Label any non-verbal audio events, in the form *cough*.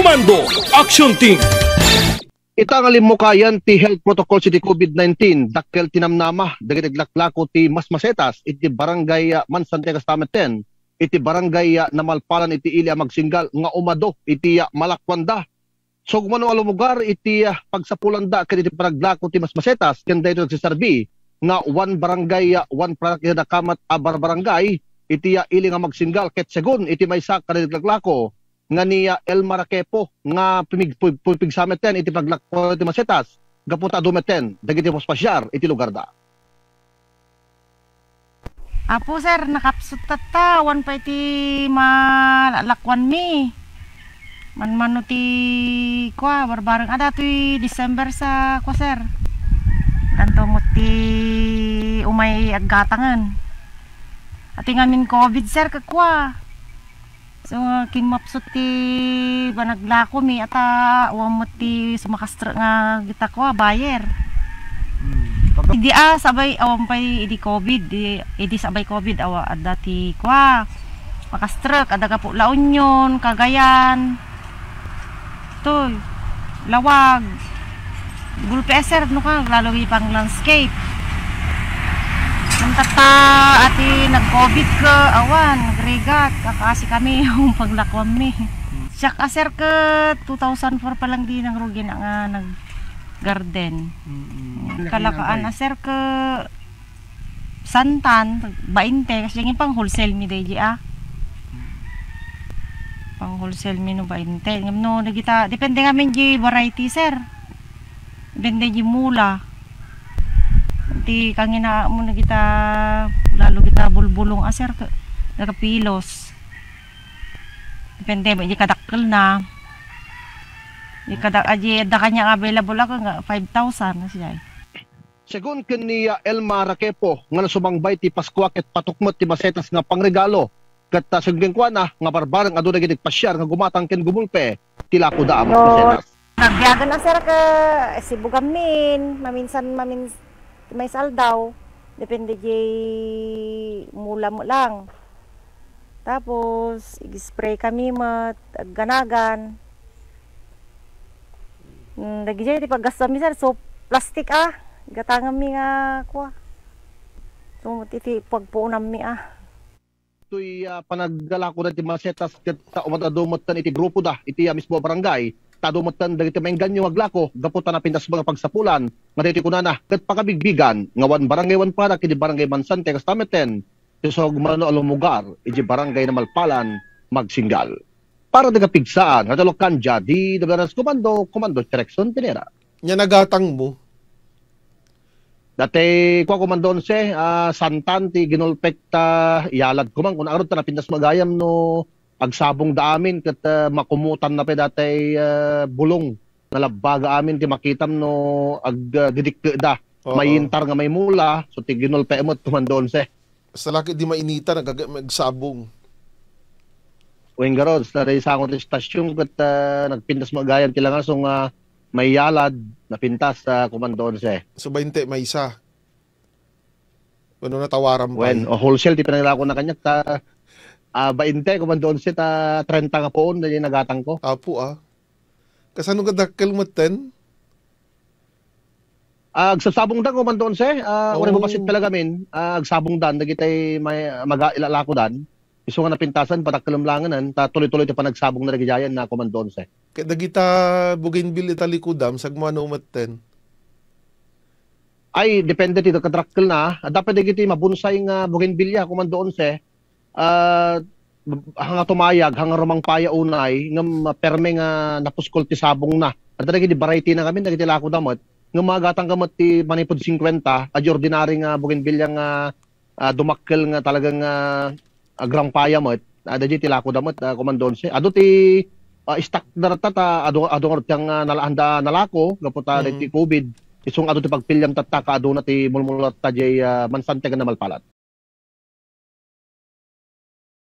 Komando Action Team Itangalim mo kayan ti health protocol si COVID-19 dakkel tinamnama dagiti laklako ti Masmasetas iti barangay ah, Mansantiagas 10, iti barangay uh, ah, namalpalan iti ilya magsinggal nga umado iti ah, malakwanda so gumano alo lugar iti uh, pagsapulanda ken iti paraglako ti masmasetas ken dayto nagsisarbi nga one barangay one product iti nakamat abar barangay iti ili nga magsinggal ket segun iti maysa kadaglaklako nga ni ah, El Marakepo nga pimig samet iti paglakko iti masetas gaputa dumeten dagiti pospasyar iti lugar da. Apo sir, nakapsut tata, wan pa iti malakwan mi. Manmano ti kwa, barbarang ada ti December sa kwa sir. Kanto mo ti umay aggatangan. At ngamin COVID sir, kakwa. So king mapsot ti banaglako mi ata wamot ti sumakastra nga kita ko ah, buyer. Hmm. Pag di a ah, sabay awan pay idi COVID, di, idi sabay COVID awa adda ti kwa. Makastruck adda ka po La Union, Cagayan. Toy. Lawag. Gulpeser no ka lalo pang landscape. Ang tata ati nag-COVID ka, awan, nagregat, kakasi kami yung *laughs* paglakom mi. Siya kaser ka 2004 pa lang di nang rugin nga nag garden. Mm -hmm. Kalakaan aser ka santan, bainte, kasi yung pang wholesale mi day ah. Pang wholesale mi no bainte. Ngam no nagita, depende kami di variety sir. Depende di mula ti kangina inaamo na kita lalo kita bulbulong aser ah, nakapilos depende ba kadakkel na ikadak aji ah, dakanya available ako nga 5,000 na siya eh. Segun kaniya ah, Elma Rakepo nga sumangbay ti Paskuak at patukmot ti masetas nga pangregalo kat uh, sugling kwa nga barbarang aduna gid pasyar nga gumatang ken gumulpe tila ko da amas masetas Nagbiyagan na sir ka si Bugamin maminsan maminsan may saldaw depende jay mula mo lang tapos i-spray kami mat ganagan mm, lagi jay di paggasta mi sir so plastic ah gatangan mi nga kuha so titi pagpuunan mi ah tuy uh, ah, panagdala ko na ti masetas kat sa umatadumot tan iti grupo da iti uh, mismo barangay tado matan dagiti maengganyo aglako gaputan na pintas mga pagsapulan nga dito ko na na kat pakabigbigan nga barangay wan para kini barangay Mansante kastameten so gumano alumugar iji barangay na malpalan magsinggal para daga pigsaan hatalokan ja di dabanas komando komando Jackson tinera. nya nagatang mo Dati ko komando se uh, ah, santanti ginulpekta ialad ko man kun arot na pindas magayam no agsabong daamin ket uh, ah, makumutan na pedatay uh, ah, bulong nalabbaga amin ti makitam no ag uh, ah, didikte da may intar nga may mula so ti ginulpe mo tumandon se sa laki di mainita nagsabong Uwing garod, sa isang istasyon kat uh, nagpintas magayan tila nga so nga may yalad na pintas sa uh, Command 11. So 20 may isa. Ano na tawaran pa? When, o oh, wholesale, di pinangilako na kanya. Ta, Ah, uh, bainte, kumandoon siya ta 30 ka poon na yung nagatang ko. Apo ah. Kasano ka dakil maten? Ah, uh, agsasabong dan kumandoon siya. Ah, uh, oh. mapasit talaga min. uh, ah, agsabong dan, nagitay may mag ilalako dan. Iso nga napintasan, patak kalumlanganan, ta tuloy-tuloy ta panagsabong na nagijayan na kumandoon siya. Kaya dagita bugainbil ita likudam, sagmano umatten? Ay, depende tito katrakil na. Ah. Dapat dagiti mabunsay nga bugainbilya ah, kumandoon siya uh, hanga tumayag, hanga rumang paya unay, ng ah, perme nga napuskol sabong na. At talaga di variety na kami, nagitila ako damot. Nga magatang gamot ti manipod 50, at ordinary nga bougainvillea nga uh, dumakkel nga talagang uh, agrang paya mo. Ada di tila ko damot, uh, komandon siya. Ado ti uh, stock darata ta, ado, ado nga uh, nalaanda nalako, gaputa mm-hmm. ti COVID. Isong ado ti pagpilyam tataka, ado na ti mulmulat ta jay uh, mansante ka na malpalat.